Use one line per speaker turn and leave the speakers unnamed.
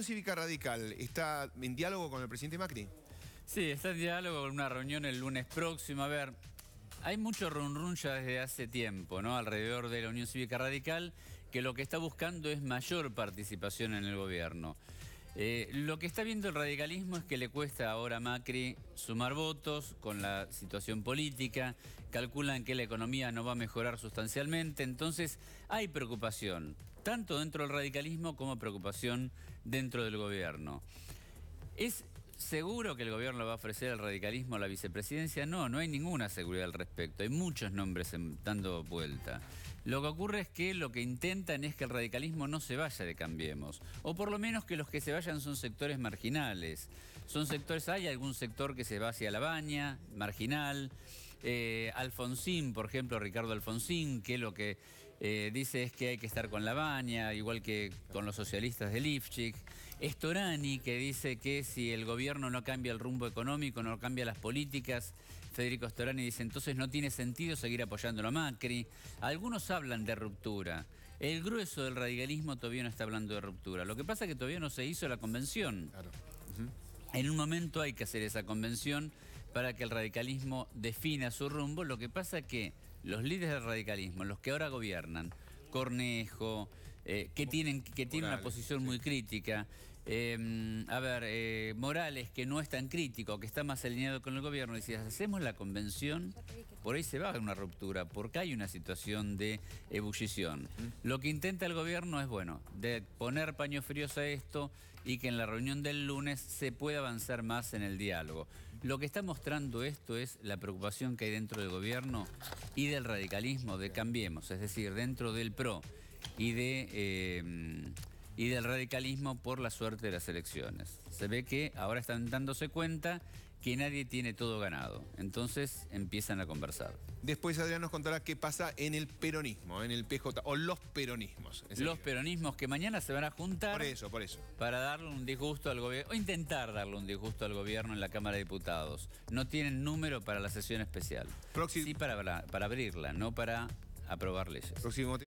Unión Cívica Radical está en diálogo con el presidente Macri. Sí, está en diálogo con una reunión el lunes próximo. A ver, hay mucho run, ya desde hace tiempo, ¿no? Alrededor de la Unión Cívica Radical, que lo que está buscando es mayor participación en el gobierno. Eh, lo que está viendo el radicalismo es que le cuesta ahora a Macri sumar votos con la situación política, calculan que la economía no va a mejorar sustancialmente, entonces hay preocupación, tanto dentro del radicalismo como preocupación dentro del gobierno. ¿Es seguro que el gobierno va a ofrecer al radicalismo la vicepresidencia? No, no hay ninguna seguridad al respecto, hay muchos nombres dando vuelta. Lo que ocurre es que lo que intentan es que el radicalismo no se vaya de Cambiemos, o por lo menos que los que se vayan son sectores marginales. Son sectores, hay algún sector que se va hacia la baña, marginal. Eh, Alfonsín, por ejemplo, Ricardo Alfonsín, que lo que eh, dice es que hay que estar con la baña, igual que con los socialistas de Lifchik. ...estorani que dice que si el gobierno no cambia el rumbo económico, no cambia las políticas, Federico Estorani dice entonces no tiene sentido seguir apoyando a Macri. Algunos hablan de ruptura. El grueso del radicalismo todavía no está hablando de ruptura. Lo que pasa es que todavía no se hizo la convención. En un momento hay que hacer esa convención para que el radicalismo defina su rumbo. Lo que pasa es que los líderes del radicalismo, los que ahora gobiernan, Cornejo, eh, que tienen, una posición muy crítica, eh, a ver, eh, Morales, que no es tan crítico, que está más alineado con el gobierno, y si hacemos la convención, por ahí se va a una ruptura, porque hay una situación de ebullición. Lo que intenta el gobierno es, bueno, de poner paño frío a esto y que en la reunión del lunes se pueda avanzar más en el diálogo. Lo que está mostrando esto es la preocupación que hay dentro del gobierno y del radicalismo de Cambiemos, es decir, dentro del PRO y de eh, y del radicalismo por la suerte de las elecciones. Se ve que ahora están dándose cuenta que nadie tiene todo ganado. Entonces empiezan a conversar. Después Adrián nos contará qué pasa en el peronismo, en el PJ, o los peronismos. Los peronismos que mañana se van a juntar. Por eso, por eso. Para darle un disgusto al gobierno, o intentar darle un disgusto al gobierno en la Cámara de Diputados. No tienen número para la sesión especial. Próximo. Sí, para, para abrirla, no para aprobar leyes. Próximo